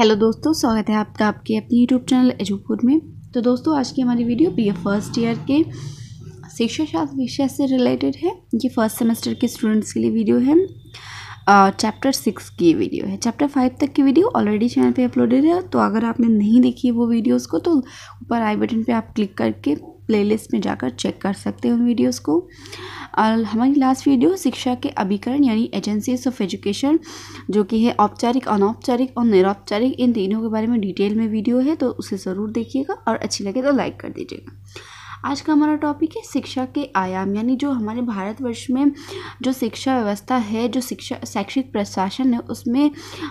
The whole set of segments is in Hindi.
हेलो दोस्तों स्वागत है आपका आपके अपने यूट्यूब चैनल एजुपुर में तो दोस्तों आज की हमारी वीडियो बी फर्स्ट ईयर के शिक्षा शास्त्र विषय से रिलेटेड है ये फर्स्ट सेमेस्टर के स्टूडेंट्स के लिए वीडियो है चैप्टर सिक्स की वीडियो है चैप्टर फाइव तक की वीडियो ऑलरेडी चैनल पे अपलोडेड है तो अगर आपने नहीं देखी है वो वीडियोज़ को तो ऊपर आई बटन पे आप क्लिक करके प्लेलिस्ट में जाकर चेक कर सकते हो वीडियोस को और हमारी लास्ट वीडियो शिक्षा के अभिकरण यानी एजेंसीज ऑफ एजुकेशन जो कि है औपचारिक अनौपचारिक और निरौपचारिक इन तीनों के बारे में डिटेल में वीडियो है तो उसे ज़रूर देखिएगा और अच्छी लगे तो लाइक कर दीजिएगा आज का हमारा टॉपिक है शिक्षा के आयाम यानी जो हमारे भारतवर्ष में जो शिक्षा व्यवस्था है जो शिक्षा शैक्षिक प्रशासन है उसमें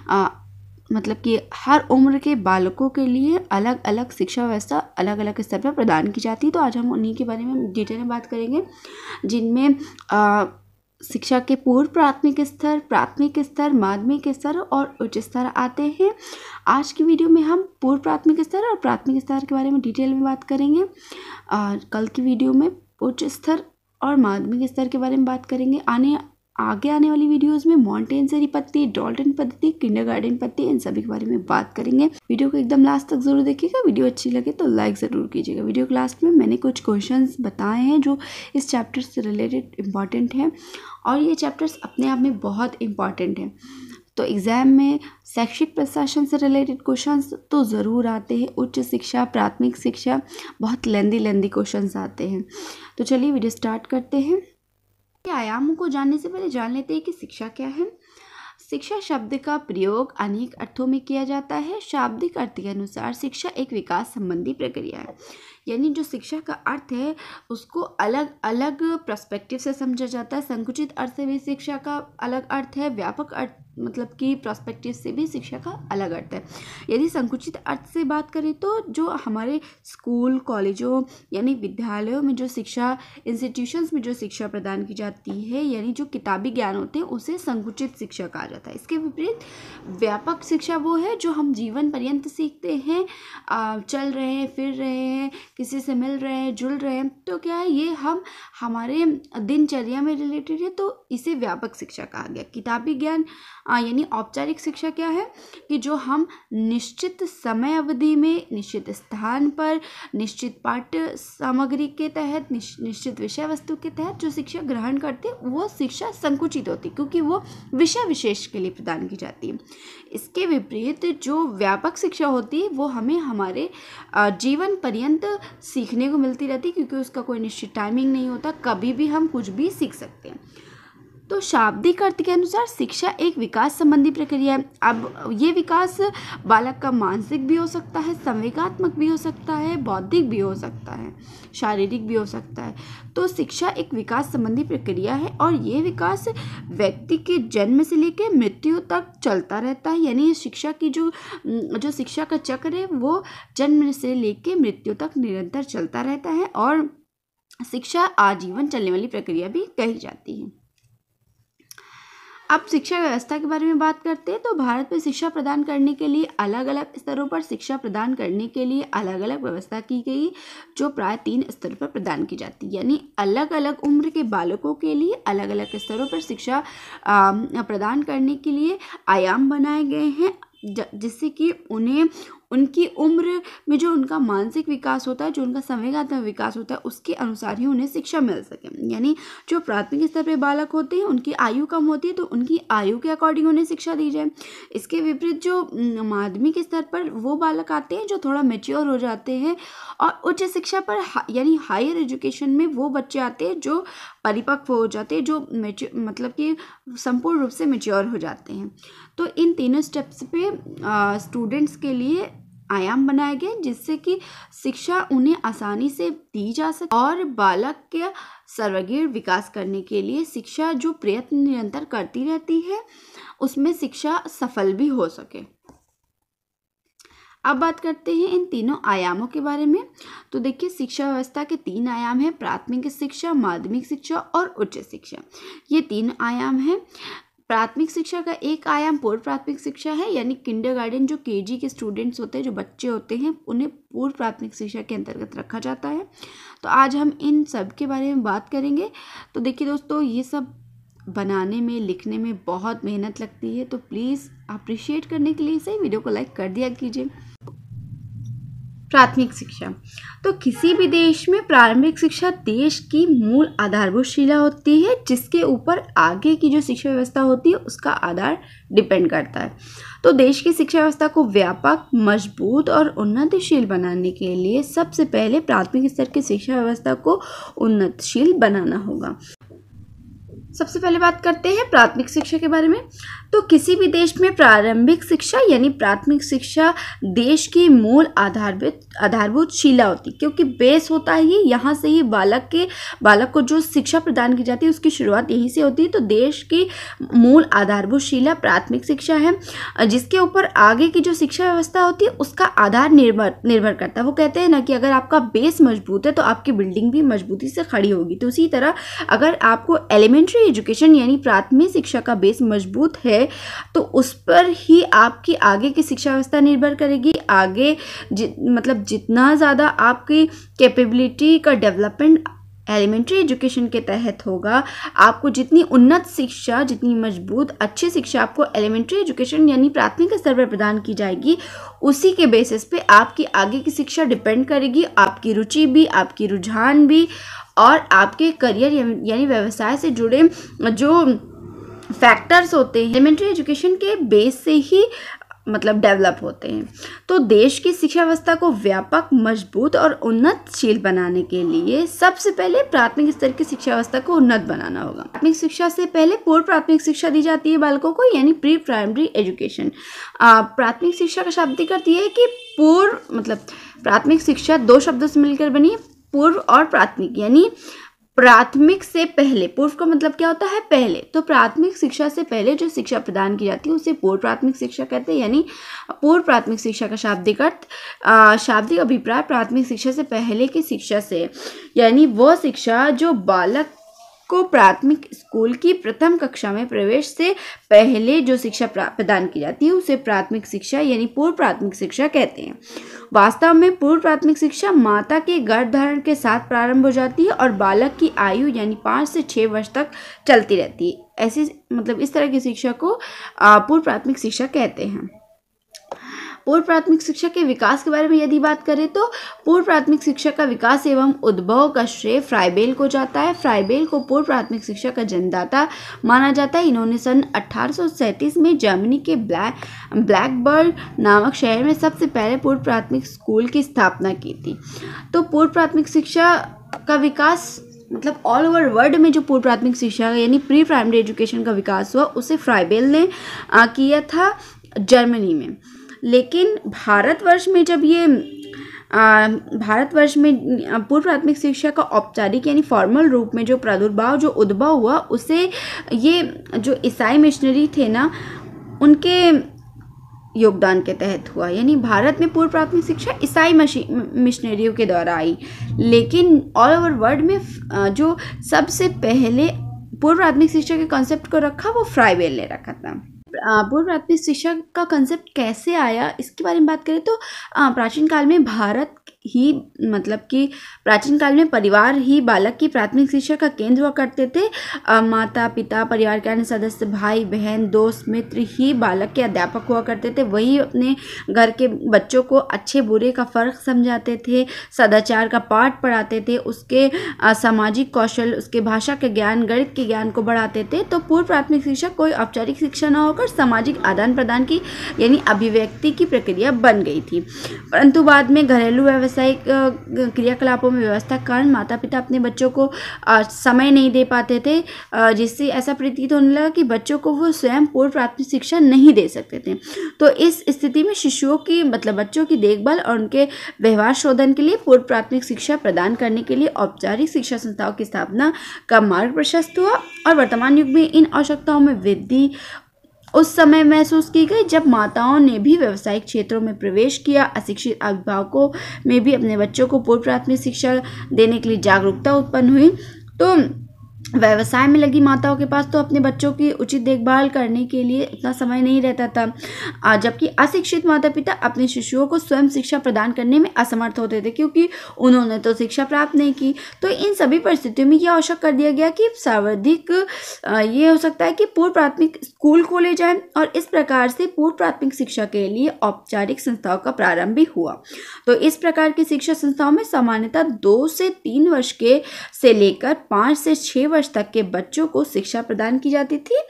आ, मतलब कि हर उम्र के बालकों के लिए अलग अलग शिक्षा व्यवस्था अलग अलग स्तर पर प्रदान की जाती है तो आज हम उन्हीं के बारे में डिटेल में बात करेंगे जिनमें शिक्षा के पूर्व प्राथमिक स्तर प्राथमिक स्तर माध्यमिक स्तर और उच्च स्तर आते हैं आज की वीडियो में हम पूर्व प्राथमिक स्तर और प्राथमिक स्तर के बारे में डिटेल में बात करेंगे और कल की वीडियो में उच्च स्तर और माध्यमिक स्तर के बारे में बात करेंगे आने आगे आने वाली वीडियोस में मॉन्टेनसरी पद्धति डॉल्टन पद्धति किंडरगार्डन पत्ती इन सभी के बारे में बात करेंगे वीडियो को एकदम लास्ट तक जरूर देखिएगा वीडियो अच्छी लगे तो लाइक ज़रूर कीजिएगा वीडियो के लास्ट में मैंने कुछ क्वेश्चन बताए हैं जो इस चैप्टर से रिलेटेड इंपॉर्टेंट हैं और ये चैप्टर्स अपने आप में बहुत इंपॉर्टेंट हैं तो एग्ज़ाम में शैक्षिक प्रशासन से रिलेटेड क्वेश्चंस तो ज़रूर आते हैं उच्च शिक्षा प्राथमिक शिक्षा बहुत लेंदी लेंदी क्वेश्चंस आते हैं तो चलिए वीडियो स्टार्ट करते हैं के आयामों को जानने से पहले जान लेते हैं कि शिक्षा क्या है शिक्षा शब्द का प्रयोग अनेक अर्थों में किया जाता है शाब्दिक अर्थ के अनुसार शिक्षा एक विकास संबंधी प्रक्रिया है यानी जो शिक्षा का अर्थ है उसको अलग अलग प्रस्पेक्टिव से समझा जाता है संकुचित अर्थ से भी शिक्षा का अलग अर्थ है व्यापक अर्थ मतलब कि प्रॉस्पेक्टिव से भी शिक्षा का अलग अर्थ है यदि संकुचित अर्थ से बात करें तो जो हमारे स्कूल कॉलेजों यानी विद्यालयों में जो शिक्षा इंस्टीट्यूशंस में जो शिक्षा प्रदान की जाती है यानी जो किताबी ज्ञान होते हैं उसे संकुचित शिक्षा कहा जाता है इसके विपरीत व्यापक शिक्षा वो है जो हम जीवन पर्यंत सीखते हैं चल रहे हैं फिर रहे हैं किसी से मिल रहे हैं जुल रहे हैं तो क्या है ये हम हमारे दिनचर्या में रिलेटेड है तो इसे व्यापक शिक्षा कहा गया किताबी ज्ञान यानी औपचारिक शिक्षा क्या है कि जो हम निश्चित समय अवधि में निश्चित स्थान पर निश्चित पाठ्य सामग्री के तहत निश्चित विषय वस्तु के तहत जो शिक्षा ग्रहण करते हैं वो शिक्षा संकुचित होती क्योंकि वो विषय विशेष के लिए प्रदान की जाती है इसके विपरीत जो व्यापक शिक्षा होती है वो हमें हमारे जीवन पर्यंत सीखने को मिलती रहती है क्योंकि उसका कोई निश्चित टाइमिंग नहीं होता कभी भी हम कुछ भी सीख सकते हैं तो शाब्दिक अर्थ के अनुसार शिक्षा एक विकास संबंधी प्रक्रिया है अब ये विकास बालक का मानसिक भी हो सकता है संवेगात्मक भी हो सकता है बौद्धिक भी हो सकता है शारीरिक भी हो सकता है तो शिक्षा एक विकास संबंधी प्रक्रिया है और ये विकास व्यक्ति के जन्म से लेकर मृत्यु तक चलता रहता है यानी शिक्षा की जो जो शिक्षा का चक्र है वो जन्म से लेकर मृत्यु तक निरंतर चलता रहता है और शिक्षा आजीवन चलने वाली प्रक्रिया भी कही जाती है अब शिक्षा व्यवस्था के बारे में बात करते हैं तो भारत में शिक्षा प्रदान करने के लिए अलग अलग स्तरों पर शिक्षा प्रदान करने के लिए अलग अलग व्यवस्था की गई जो प्राय तीन स्तर पर प्रदान की जाती है यानी अलग अलग उम्र के बालकों के लिए अलग अलग स्तरों पर शिक्षा प्रदान करने के लिए आयाम बनाए गए हैं जिससे कि उन्हें उनकी उम्र में जो उनका मानसिक विकास होता है जो उनका संवेगात्मक विकास होता है उसके अनुसार ही उन्हें शिक्षा मिल सके यानी जो प्राथमिक स्तर पर बालक होते हैं उनकी आयु कम होती है तो उनकी आयु के अकॉर्डिंग उन्हें शिक्षा दी जाए इसके विपरीत जो माध्यमिक स्तर पर वो बालक आते हैं जो थोड़ा मेच्योर हो जाते हैं और उच्च शिक्षा पर यानी हायर एजुकेशन में वो बच्चे आते हैं जो परिपक्व हो जाते हैं जो मतलब कि संपूर्ण रूप से मेच्योर हो जाते हैं तो इन तीनों स्टेप्स पे स्टूडेंट्स के लिए आयाम बनाए गए जिससे कि शिक्षा उन्हें आसानी से दी जा सके और बालक के सर्वगीण विकास करने के लिए शिक्षा जो प्रयत्न निरंतर करती रहती है उसमें शिक्षा सफल भी हो सके अब बात करते हैं इन तीनों आयामों के बारे में तो देखिए शिक्षा व्यवस्था के तीन आयाम हैं प्राथमिक शिक्षा माध्यमिक शिक्षा और उच्च शिक्षा ये तीन आयाम हैं प्राथमिक शिक्षा का एक आयाम पूर्व प्राथमिक शिक्षा है यानी किंडर जो के के स्टूडेंट्स होते हैं जो बच्चे होते हैं उन्हें पूर्व प्राथमिक शिक्षा के अंतर्गत रखा जाता है तो आज हम इन सब के बारे में बात करेंगे तो देखिए दोस्तों ये सब बनाने में लिखने में बहुत मेहनत लगती है तो प्लीज़ अप्रिशिएट करने के लिए इसे वीडियो को लाइक कर दिया कीजिए प्राथमिक शिक्षा तो किसी भी देश में प्रारंभिक शिक्षा देश की मूल आधारभूत शिला होती है जिसके ऊपर आगे की जो शिक्षा व्यवस्था होती है उसका आधार डिपेंड करता है तो देश की शिक्षा व्यवस्था को व्यापक मजबूत और उन्नतिशील बनाने के लिए सबसे पहले प्राथमिक स्तर की शिक्षा व्यवस्था को उन्नतशील बनाना होगा सबसे पहले बात करते हैं प्राथमिक शिक्षा के बारे में तो किसी भी देश में प्रारंभिक शिक्षा यानी प्राथमिक शिक्षा देश की मूल आधारभूत आधारभूत शिला होती क्योंकि बेस होता है ये यहाँ से ही बालक के बालक को जो शिक्षा प्रदान की जाती है उसकी शुरुआत यहीं से होती है तो देश की मूल आधारभूत शिला प्राथमिक शिक्षा है जिसके ऊपर आगे की जो शिक्षा व्यवस्था होती है उसका आधार निर्भर निर्भर करता है वो कहते हैं ना कि अगर आपका बेस मजबूत है तो आपकी बिल्डिंग भी मजबूती से खड़ी होगी तो उसी तरह अगर आपको एलिमेंट्री एजुकेशन यानी प्राथमिक शिक्षा का बेस मजबूत है है तो उस पर ही आपकी आगे की शिक्षा व्यवस्था निर्भर करेगी आगे जि, मतलब जितना ज़्यादा आपकी कैपेबिलिटी का डेवलपमेंट एलिमेंट्री एजुकेशन के तहत होगा आपको जितनी उन्नत शिक्षा जितनी मजबूत अच्छी शिक्षा आपको एलिमेंट्री एजुकेशन यानी प्राथमिक स्तर पर प्रदान की जाएगी उसी के बेसिस पे आपकी आगे की शिक्षा डिपेंड करेगी आपकी रुचि भी आपकी रुझान भी और आपके करियर यानी व्यवसाय से जुड़े जो फैक्टर्स होते हैं एलिमेंट्री एजुकेशन के बेस से ही मतलब डेवलप होते हैं तो देश की शिक्षा व्यवस्था को व्यापक मजबूत और उन्नतशील बनाने के लिए सबसे पहले प्राथमिक स्तर की शिक्षा व्यवस्था को उन्नत बनाना होगा प्राथमिक शिक्षा से पहले पूर्व प्राथमिक शिक्षा दी जाती है बालकों को यानी प्री प्राइमरी एजुकेशन प्राथमिक शिक्षा का शाब्दिक अर्थ ये है कि पूर्व मतलब प्राथमिक शिक्षा दो शब्दों से मिलकर बनी पूर्व और प्राथमिक यानी प्राथमिक से पहले पूर्व का मतलब क्या होता है पहले तो प्राथमिक शिक्षा से पहले जो शिक्षा प्रदान की जाती है उसे पूर्व प्राथमिक शिक्षा कहते हैं यानी पूर्व प्राथमिक शिक्षा का शाब्दिक अर्थ शाब्दिक अभिप्राय प्राथमिक शिक्षा से पहले की शिक्षा से यानी वह शिक्षा जो बालक को प्राथमिक स्कूल की प्रथम कक्षा में प्रवेश से पहले जो शिक्षा प्रदान की जाती है उसे प्राथमिक शिक्षा यानी पूर्व प्राथमिक शिक्षा कहते हैं वास्तव में पूर्व प्राथमिक शिक्षा माता के गर्भधारण के साथ प्रारंभ हो जाती है और बालक की आयु यानी पाँच से छः वर्ष तक चलती रहती है ऐसी मतलब इस तरह की शिक्षा को पूर्व प्राथमिक शिक्षा कहते हैं पूर्व प्राथमिक शिक्षा के विकास के बारे में यदि बात करें तो पूर्व प्राथमिक शिक्षा का विकास एवं उद्भव का श्रेय फ्राइबेल को जाता है फ्राइबेल को पूर्व प्राथमिक शिक्षा का जन्मदाता माना जाता है इन्होंने सन अठारह में जर्मनी के ब्लैक ब्लैकबर्ड नामक शहर में सबसे पहले पूर्व प्राथमिक स्कूल की स्थापना की थी तो पूर्व प्राथमिक शिक्षा का विकास मतलब ऑल ओवर वर्ल्ड में जो पूर्व प्राथमिक शिक्षा यानी प्री प्राइमरी एजुकेशन का विकास हुआ उसे फ्राइबेल ने किया था जर्मनी में लेकिन भारतवर्ष में जब ये भारतवर्ष में पूर्व प्राथमिक शिक्षा का औपचारिक यानी फॉर्मल रूप में जो प्रादुर्भाव जो उद्भव हुआ उसे ये जो ईसाई मिशनरी थे ना उनके योगदान के तहत हुआ यानी भारत में पूर्व प्राथमिक शिक्षा ईसाई मिशनरियों के द्वारा आई लेकिन ऑल ओवर वर्ल्ड में जो सबसे पहले पूर्व प्राथमिक शिक्षा के कॉन्सेप्ट को रखा वो फ्राईवेल ने रखा था पूर्व प्राथमिक शिक्षा का कंसेप्ट कैसे आया इसके बारे में बात करें तो प्राचीन काल में भारत ही मतलब कि प्राचीन काल में परिवार ही बालक की प्राथमिक शिक्षा का केंद्र हुआ करते थे आ, माता पिता परिवार के अन्य सदस्य भाई बहन दोस्त मित्र ही बालक के अध्यापक हुआ करते थे वही अपने घर के बच्चों को अच्छे बुरे का फ़र्क समझाते थे सदाचार का पाठ पढ़ाते थे उसके आ, सामाजिक कौशल उसके भाषा के ज्ञान गणित के ज्ञान को बढ़ाते थे तो पूर्व प्राथमिक शिक्षा कोई औपचारिक शिक्षा न होकर सामाजिक आदान प्रदान की यानी अभिव्यक्ति की प्रक्रिया बन गई थी परंतु बाद में घरेलू व्यवस्था व्यावसायिक क्रियाकलापों में व्यवस्था कारण माता पिता अपने बच्चों को समय नहीं दे पाते थे जिससे ऐसा प्रतीत होने लगा कि बच्चों को वो स्वयं पूर्व प्राथमिक शिक्षा नहीं दे सकते थे तो इस स्थिति में शिशुओं की मतलब बच्चों की देखभाल और उनके व्यवहार शोधन के लिए पूर्व प्राथमिक शिक्षा प्रदान करने के लिए औपचारिक शिक्षा संस्थाओं की स्थापना का मार्ग प्रशस्त हुआ और वर्तमान युग में इन आवश्यकताओं में वृद्धि उस समय महसूस की गई जब माताओं ने भी व्यवसायिक क्षेत्रों में प्रवेश किया अशिक्षित अभिभावकों में भी अपने बच्चों को पूर्व प्राथमिक शिक्षा देने के लिए जागरूकता उत्पन्न हुई तो व्यवसाय में लगी माताओं के पास तो अपने बच्चों की उचित देखभाल करने के लिए इतना समय नहीं रहता था जबकि अशिक्षित माता पिता अपने शिशुओं को स्वयं शिक्षा प्रदान करने में असमर्थ होते थे क्योंकि उन्होंने तो शिक्षा प्राप्त नहीं की तो इन सभी परिस्थितियों में यह आवश्यक कर दिया गया कि सर्वाधिक ये हो सकता है कि पूर्व प्राथमिक स्कूल खोले जाए और इस प्रकार से पूर्व प्राथमिक शिक्षा के लिए औपचारिक संस्थाओं का प्रारंभ भी हुआ तो इस प्रकार की शिक्षा संस्थाओं में सामान्यतः दो से तीन वर्ष के से लेकर पाँच से छः वर्ष तक के बच्चों को शिक्षा प्रदान की जाती थी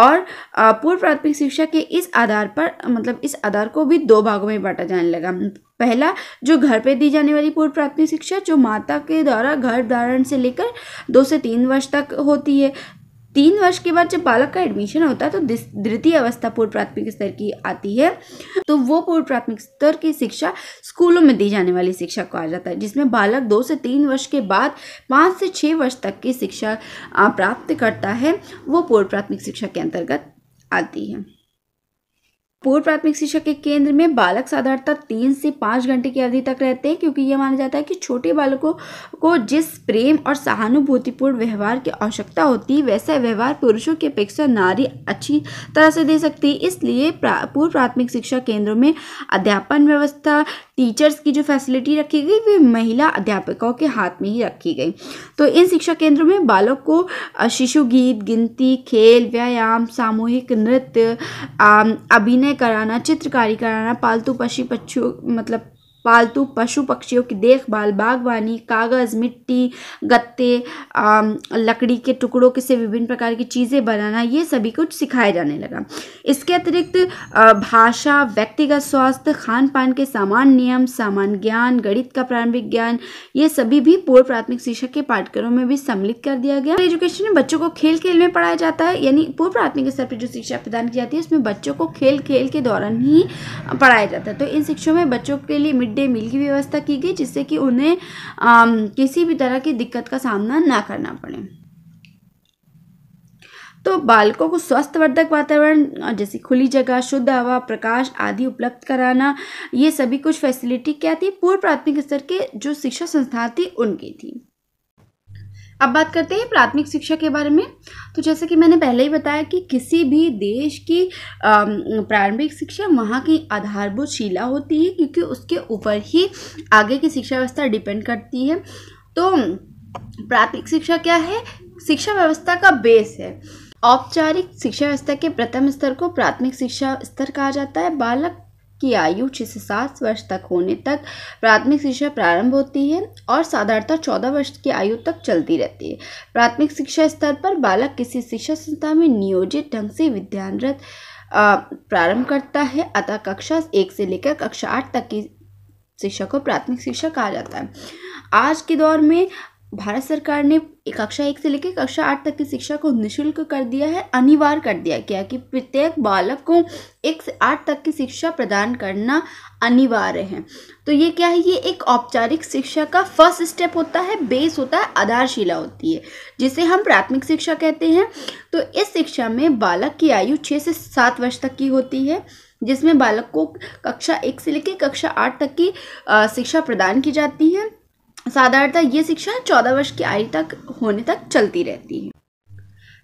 और पूर्व प्राथमिक शिक्षा के इस आधार पर मतलब इस आधार को भी दो भागों में बांटा जाने लगा पहला जो घर पे दी जाने वाली पूर्व प्राथमिक शिक्षा जो माता के द्वारा घर धारण से लेकर दो से तीन वर्ष तक होती है तीन वर्ष के बाद जब बालक का एडमिशन होता है तो द्वितीय अवस्था पूर्व प्राथमिक स्तर की आती है तो वो पूर्व प्राथमिक स्तर की शिक्षा स्कूलों में दी जाने वाली शिक्षा को आ जाता है जिसमें बालक दो से तीन वर्ष के बाद पाँच से छः वर्ष तक की शिक्षा प्राप्त करता है वो पूर्व प्राथमिक शिक्षा के अंतर्गत आती है पूर्व प्राथमिक शिक्षा के केंद्र में बालक साधारणतः तीन से पाँच घंटे की अवधि तक रहते हैं क्योंकि यह माना जाता है कि छोटे बालकों को जिस प्रेम और सहानुभूतिपूर्ण व्यवहार की आवश्यकता होती है वैसा व्यवहार पुरुषों की अपेक्षा नारी अच्छी तरह से दे सकती है इसलिए पूर्व प्राथमिक शिक्षा केंद्रों में अध्यापन व्यवस्था टीचर्स की जो फैसिलिटी रखी गई वे महिला अध्यापकों के हाथ में ही रखी गई तो इन शिक्षा केंद्रों में बालक को शिशु गीत गिनती खेल व्यायाम सामूहिक नृत्य अभिनय कराना चित्रकारी कराना पालतू पशु पक्षियों मतलब पालतू पशु पक्षियों की देखभाल बागवानी कागज़ मिट्टी गत्ते लकड़ी के टुकड़ों के से विभिन्न प्रकार की चीज़ें बनाना ये सभी कुछ सिखाया जाने लगा इसके अतिरिक्त भाषा व्यक्तिगत स्वास्थ्य खान पान के सामान्य नियम सामान्य ज्ञान गणित का प्रारंभिक ज्ञान ये सभी भी पूर्व प्राथमिक शिक्षा के पाठ्यक्रम में भी सम्मिलित कर दिया गया एजुकेशन में बच्चों को खेल खेल में पढ़ाया जाता है यानी पूर्व प्राथमिक स्तर पर जो शिक्षा प्रदान की जाती है उसमें बच्चों को खेल खेल के दौरान ही पढ़ाया जाता है तो इन शिक्षों में बच्चों के लिए मिड डे मील की व्यवस्था की गई जिससे कि उन्हें आ, किसी भी तरह की दिक्कत का सामना ना करना पड़े तो बालकों को स्वस्थ वर्धक वातावरण जैसे खुली जगह शुद्ध हवा प्रकाश आदि उपलब्ध कराना ये सभी कुछ फैसिलिटी क्या थी पूर्व प्राथमिक स्तर के जो शिक्षा संस्थान थी उनकी थी अब बात करते हैं प्राथमिक शिक्षा के बारे में तो जैसे कि मैंने पहले ही बताया कि किसी भी देश की प्रारंभिक शिक्षा वहाँ की आधारभूत शिला होती है क्योंकि उसके ऊपर ही आगे की शिक्षा व्यवस्था डिपेंड करती है तो प्राथमिक शिक्षा क्या है शिक्षा व्यवस्था का बेस है औपचारिक शिक्षा व्यवस्था के प्रथम स्तर को प्राथमिक शिक्षा स्तर कहा जाता है बालक की आयु छः से सात वर्ष तक होने तक प्राथमिक शिक्षा प्रारंभ होती है और साधारणतः चौदह वर्ष की आयु तक चलती रहती है प्राथमिक शिक्षा स्तर पर बालक किसी शिक्षा संस्था में नियोजित ढंग से विद्यानरत प्रारंभ करता है अतः कक्षा एक से लेकर कक्षा आठ तक की शिक्षा को प्राथमिक शिक्षा कहा जाता है आज के दौर में भारत सरकार ने कक्षा एक से लेकर कक्षा आठ तक की शिक्षा को निःशुल्क कर दिया है अनिवार्य कर दिया गया कि प्रत्येक बालक को एक से आठ तक की शिक्षा प्रदान करना अनिवार्य है तो ये क्या है ये एक औपचारिक शिक्षा का फर्स्ट स्टेप होता है बेस होता है आधारशिला होती है जिसे हम प्राथमिक शिक्षा कहते हैं तो इस शिक्षा में बालक की आयु छः से सात वर्ष तक की होती है जिसमें बालक को कक्षा एक से लेकर कक्षा आठ तक की शिक्षा प्रदान की जाती है साधारणतः ये शिक्षा चौदह वर्ष की आयु तक होने तक चलती रहती है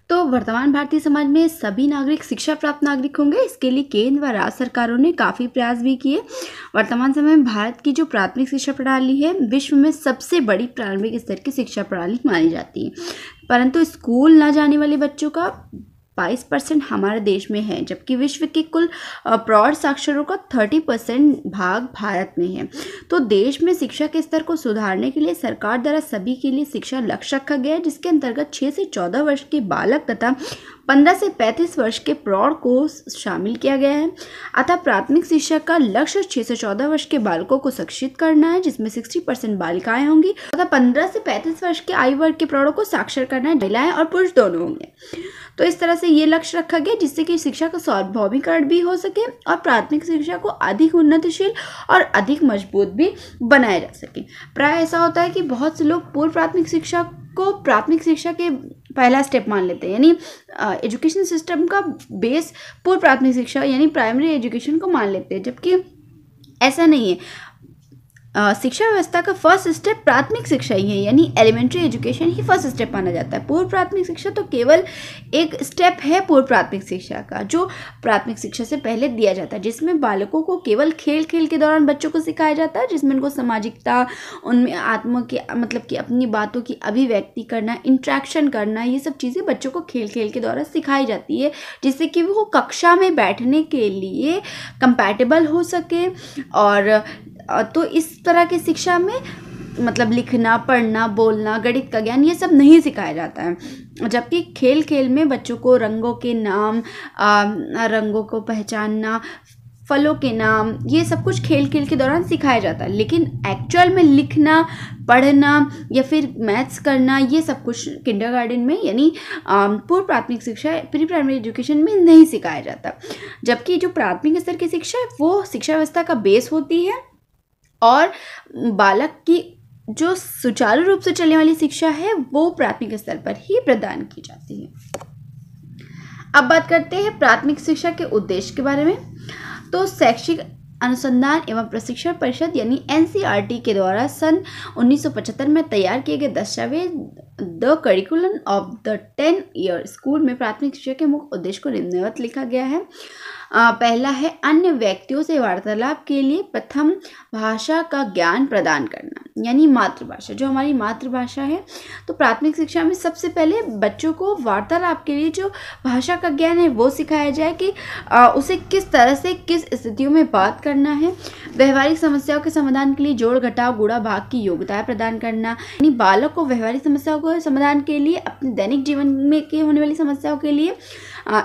तो वर्तमान भारतीय समाज में सभी नागरिक शिक्षा प्राप्त नागरिक होंगे इसके लिए केंद्र व राज्य सरकारों ने काफ़ी प्रयास भी किए वर्तमान समय में भारत की जो प्राथमिक शिक्षा प्रणाली है विश्व में सबसे बड़ी प्रारंभिक स्तर की शिक्षा प्रणाली मानी जाती है परंतु स्कूल ना जाने वाले बच्चों का बाईस परसेंट हमारे देश में है जबकि विश्व के कुल प्रौढ़ साक्षरों का थर्टी परसेंट भाग भारत में है तो देश में शिक्षा के स्तर को सुधारने के लिए सरकार द्वारा सभी के लिए शिक्षा लक्ष्य रखा गया है जिसके अंतर्गत छः से चौदह वर्ष के बालक तथा पंद्रह से पैंतीस वर्ष के प्रौढ़ को शामिल किया गया है अतः प्राथमिक शिक्षा का लक्ष्य छः से चौदह वर्ष के बालकों को शिक्षित करना है जिसमें सिक्सटी परसेंट बालिकाएँ होंगी तथा पंद्रह से पैंतीस वर्ष के आयु वर्ग के प्रौढ़ों को साक्षर करना है महिलाएँ और पुरुष दोनों होंगे तो इस तरह से ये लक्ष्य रखा गया जिससे कि शिक्षा का स्वाभाविकरण भी हो सके और प्राथमिक शिक्षा को अधिक उन्नतिशील और अधिक मजबूत भी बनाया जा सके प्राय ऐसा होता है कि बहुत से लोग पूर्व प्राथमिक शिक्षा को प्राथमिक शिक्षा के पहला स्टेप मान लेते हैं यानी एजुकेशन सिस्टम का बेस पूर्व प्राथमिक शिक्षा यानी प्राइमरी एजुकेशन को मान लेते हैं जबकि ऐसा नहीं है शिक्षा व्यवस्था का फर्स्ट स्टेप प्राथमिक शिक्षा ही है यानी एलिमेंट्री एजुकेशन ही फर्स्ट स्टेप माना जाता है पूर्व प्राथमिक शिक्षा तो केवल एक स्टेप है पूर्व प्राथमिक शिक्षा का जो प्राथमिक शिक्षा से पहले दिया जाता है जिसमें बालकों को केवल खेल खेल के दौरान बच्चों को सिखाया जाता है जिसमें उनको सामाजिकता उनमें आत्मा के मतलब कि अपनी बातों की अभिव्यक्ति करना इंट्रैक्शन करना ये सब चीज़ें बच्चों को खेल खेल के द्वारा सिखाई जाती है जिससे कि वो कक्षा में बैठने के लिए कंपैटिबल हो सके और तो इस तरह की शिक्षा में मतलब लिखना पढ़ना बोलना गणित का ज्ञान ये सब नहीं सिखाया जाता है जबकि खेल खेल में बच्चों को रंगों के नाम आ, रंगों को पहचानना फलों के नाम ये सब कुछ खेल खेल के दौरान सिखाया जाता है लेकिन एक्चुअल में लिखना पढ़ना या फिर मैथ्स करना ये सब कुछ किंडरगार्टन में यानी पूर्व प्राथमिक शिक्षा प्री प्राइमरी एजुकेशन में नहीं सिखाया जाता जबकि जो प्राथमिक स्तर की शिक्षा है वो शिक्षा व्यवस्था का बेस होती है और बालक की जो सुचारू रूप से चलने वाली शिक्षा है वो प्राथमिक स्तर पर ही प्रदान की जाती है अब बात करते हैं प्राथमिक शिक्षा के उद्देश्य के बारे में तो शैक्षिक अनुसंधान एवं प्रशिक्षण परिषद यानी एन के द्वारा सन 1975 में तैयार किए गए दस्तावेज the curriculum of the ten year school में प्राथमिक शिक्षा के मुख्य उद्देश्य को निम्नवत लिखा गया है आ, पहला है अन्य व्यक्तियों से वार्तालाप के लिए प्रथम भाषा का ज्ञान प्रदान करना यानी मातृभाषा जो हमारी मातृभाषा है तो प्राथमिक शिक्षा में सबसे पहले बच्चों को वार्तालाप के लिए जो भाषा का ज्ञान है वो सिखाया जाए कि आ, उसे किस तरह से किस स्थितियों में बात करना है व्यवहारिक समस्याओं के समाधान के लिए जोड़ घटाव गुड़ा भाग की योग्यता प्रदान करना यानी बालक को व्यवहारिक समस्याओं को समाधान के लिए अपने दैनिक जीवन में के होने वाली समस्याओं के लिए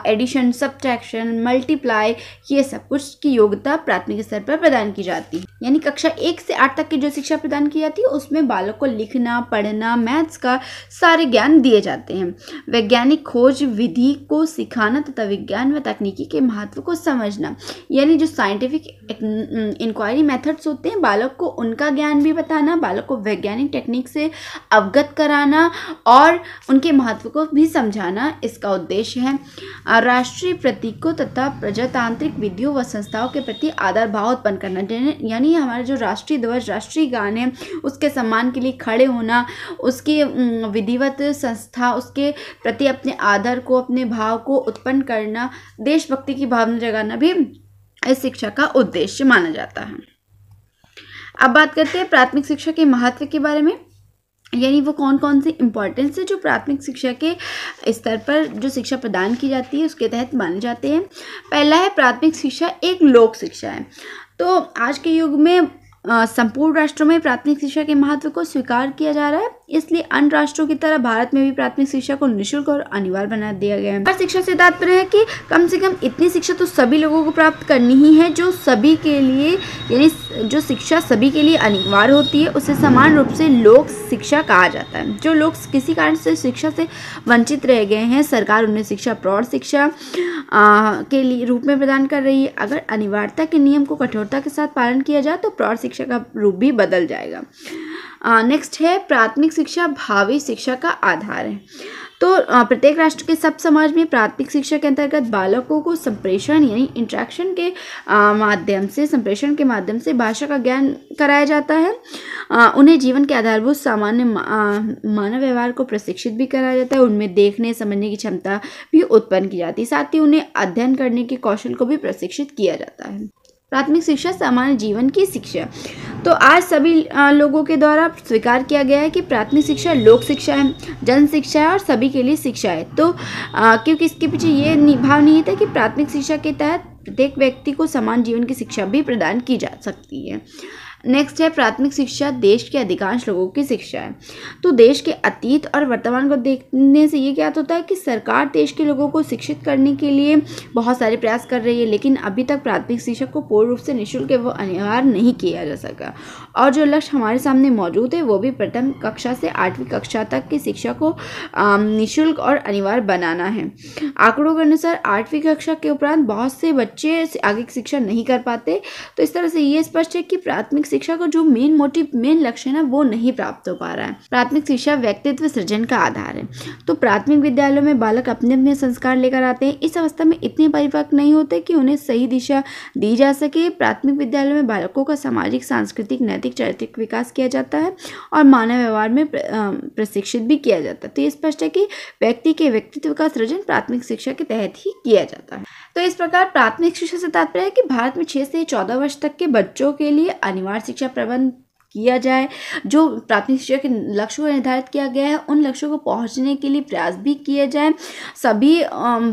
एडिशन सब्ट्रैक्शन मल्टीप्लाई ये सब कुछ की योग्यता प्राथमिक स्तर पर प्रदान की जाती है यानी कक्षा एक से आठ तक की जो शिक्षा प्रदान की जाती है उसमें बालक को लिखना पढ़ना मैथ्स का सारे ज्ञान दिए जाते हैं वैज्ञानिक खोज विधि को सिखाना तथा विज्ञान व तकनीकी के महत्व को समझना यानी जो साइंटिफिक इंक्वायरी मेथड्स होते हैं बालक को उनका ज्ञान भी बताना बालक को वैज्ञानिक टेक्निक से अवगत कराना और उनके महत्व को भी समझाना इसका उद्देश्य है राष्ट्रीय प्रतीकों तथा प्रजातांत्रिक विधियों व संस्थाओं के प्रति आदर भाव उत्पन्न करना यानी हमारे जो राष्ट्रीय ध्वज राष्ट्रीय है उसके सम्मान के लिए खड़े होना उसके विधिवत संस्था उसके प्रति अपने आदर को अपने भाव को उत्पन्न करना देशभक्ति की भावना जगाना भी इस शिक्षा का उद्देश्य माना जाता है अब बात करते हैं प्राथमिक शिक्षा के महत्व के बारे में यानी वो कौन कौन से इम्पॉर्टेंस है जो प्राथमिक शिक्षा के स्तर पर जो शिक्षा प्रदान की जाती है उसके तहत माने जाते हैं पहला है प्राथमिक शिक्षा एक लोक शिक्षा है तो आज के युग में संपूर्ण राष्ट्रों में प्राथमिक शिक्षा के महत्व को स्वीकार किया जा रहा है इसलिए अन्य राष्ट्रों की तरह भारत में भी प्राथमिक शिक्षा को निःशुल्क और अनिवार्य बना दिया गया है शिक्षा से तात्पर्य है कि कम से कम इतनी शिक्षा तो सभी लोगों को प्राप्त करनी ही है जो सभी के लिए यानी जो शिक्षा सभी के लिए अनिवार्य होती है उसे समान रूप से लोक शिक्षा कहा जाता है जो लोग किसी कारण से शिक्षा से वंचित रह गए हैं सरकार उन्हें शिक्षा प्रौढ़ शिक्षा के लिए रूप में प्रदान कर रही है अगर अनिवार्यता के नियम को कठोरता के साथ पालन किया जाए तो प्रौढ़ शिक्षा का रूप भी बदल जाएगा नेक्स्ट है प्राथमिक शिक्षा भावी शिक्षा का आधार है तो प्रत्येक राष्ट्र के सब समाज में प्राथमिक शिक्षा के अंतर्गत बालकों को संप्रेषण यानी इंट्रैक्शन के माध्यम से संप्रेषण के माध्यम से भाषा का ज्ञान कराया जाता है आ, उन्हें जीवन के आधारभूत सामान्य मानव व्यवहार को प्रशिक्षित भी कराया जाता है उनमें देखने समझने की क्षमता भी उत्पन्न की जाती है साथ ही उन्हें अध्ययन करने के कौशल को भी प्रशिक्षित किया जाता है प्राथमिक शिक्षा सामान्य जीवन की शिक्षा तो आज सभी लोगों के द्वारा स्वीकार किया गया है कि प्राथमिक शिक्षा लोक शिक्षा है जन शिक्षा है और सभी के लिए शिक्षा है तो आ, क्योंकि इसके पीछे ये भाव नहीं था कि प्राथमिक शिक्षा के तहत प्रत्येक व्यक्ति को समान जीवन की शिक्षा भी प्रदान की जा सकती है नेक्स्ट है प्राथमिक शिक्षा देश के अधिकांश लोगों की शिक्षा है तो देश के अतीत और वर्तमान को देखने से ये ज्ञात होता है कि सरकार देश के लोगों को शिक्षित करने के लिए बहुत सारे प्रयास कर रही है लेकिन अभी तक प्राथमिक शिक्षा को पूर्ण रूप से निःशुल्क वो अनिवार्य नहीं किया जा सका और जो लक्ष्य हमारे सामने मौजूद है वो भी प्रथम कक्षा से आठवीं कक्षा तक की शिक्षा को निःशुल्क और अनिवार्य बनाना है आंकड़ों के अनुसार आठवीं कक्षा के उपरांत बहुत से बच्चे आगे की शिक्षा नहीं कर पाते तो इस तरह से ये स्पष्ट है कि प्राथमिक शिक्षा का जो मेन मोटिव मेन लक्ष्य है ना वो नहीं प्राप्त हो पा रहा है प्राथमिक शिक्षा व्यक्तित्व सृजन का आधार है तो प्राथमिक विद्यालयों में बालक अपने अपने संस्कार लेकर आते हैं इस अवस्था में इतने परिपक्व नहीं होते कि उन्हें सही दिशा दी जा सके प्राथमिक विद्यालयों में बालकों का सामाजिक सांस्कृतिक नैतिक चारित्रिक विकास किया जाता है और मानव व्यवहार में प्रशिक्षित भी किया जाता है तो ये स्पष्ट है कि व्यक्ति के व्यक्तित्व का सृजन प्राथमिक शिक्षा के तहत ही किया जाता है तो इस प्रकार प्राथमिक शिक्षा से तात्पर्य है कि भारत में छह से चौदह वर्ष तक के बच्चों के लिए अनिवार्य शिक्षा प्रबंध किया जाए जो प्राथमिक शिक्षा के लक्ष्य को निर्धारित किया गया है उन लक्ष्यों को पहुंचने के लिए प्रयास भी किए जाए सभी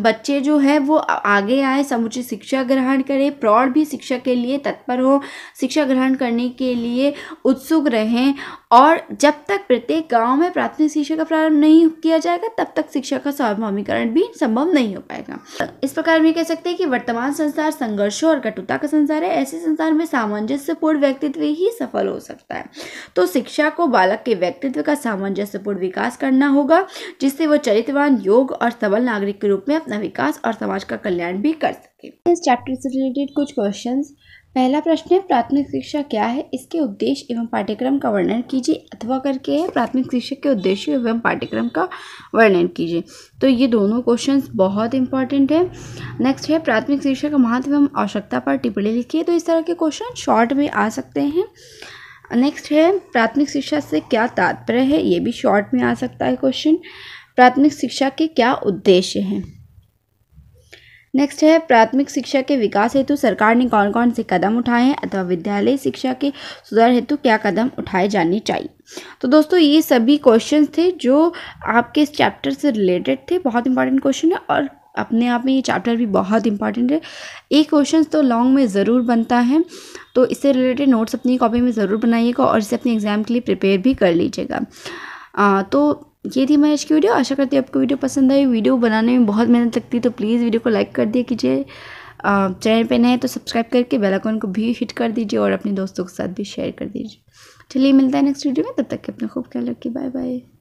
बच्चे जो है वो आगे आए समुचित शिक्षा ग्रहण करें प्रौढ़ भी शिक्षा के लिए तत्पर हो शिक्षा ग्रहण करने के लिए उत्सुक रहें और जब तक प्रत्येक गांव में प्राथमिक शिक्षा का प्रारंभ नहीं किया जाएगा तब तक शिक्षा का सार्वभौमिकरण भी संभव नहीं हो पाएगा इस प्रकार में कह सकते हैं कि वर्तमान संसार संघर्षों और कटुता का संसार है ऐसे संसार में सामंजस्यपूर्ण व्यक्तित्व ही सफल हो सकता सकता है तो शिक्षा को बालक के व्यक्तित्व का सामंजस्यपूर्ण विकास करना होगा जिससे वह चरित्रवान योग और सबल नागरिक के रूप में अपना विकास और समाज का कल्याण भी कर सके इस चैप्टर से रिलेटेड कुछ क्वेश्चन पहला प्रश्न है प्राथमिक शिक्षा क्या है इसके उद्देश्य एवं पाठ्यक्रम का वर्णन कीजिए अथवा करके है प्राथमिक शिक्षा के उद्देश्य एवं पाठ्यक्रम का वर्णन कीजिए तो ये दोनों क्वेश्चंस बहुत इंपॉर्टेंट है नेक्स्ट है प्राथमिक शिक्षा का महत्व एवं आवश्यकता पर टिप्पणी लिखिए तो इस तरह के क्वेश्चन शॉर्ट में आ सकते हैं नेक्स्ट है प्राथमिक शिक्षा से क्या तात्पर्य है ये भी शॉर्ट में आ सकता है क्वेश्चन प्राथमिक शिक्षा के क्या उद्देश्य हैं नेक्स्ट है प्राथमिक शिक्षा के विकास हेतु सरकार ने कौन कौन से कदम उठाए हैं अथवा विद्यालय शिक्षा के सुधार हेतु क्या कदम उठाए जाने चाहिए तो दोस्तों ये सभी क्वेश्चन थे जो आपके इस चैप्टर से रिलेटेड थे बहुत इंपॉर्टेंट क्वेश्चन है और अपने आप में ये चैप्टर भी बहुत इंपॉर्टेंट है एक क्वेश्चन तो लॉन्ग में ज़रूर बनता है तो इससे रिलेटेड नोट्स अपनी कॉपी में ज़रूर बनाइएगा और इसे अपने एग्ज़ाम के लिए प्रिपेयर भी कर लीजिएगा तो ये थी मैं आज की वीडियो आशा करती हूँ आपको वीडियो पसंद आई वीडियो बनाने में बहुत मेहनत लगती है तो प्लीज़ वीडियो को लाइक कर दिया कीजिए चैनल पे नए तो सब्सक्राइब करके बेल आइकन को भी हिट कर दीजिए और अपने दोस्तों के साथ भी शेयर कर दीजिए चलिए मिलता है नेक्स्ट वीडियो में तब तक के अपना खूब ख्याल रखिए बाय बाय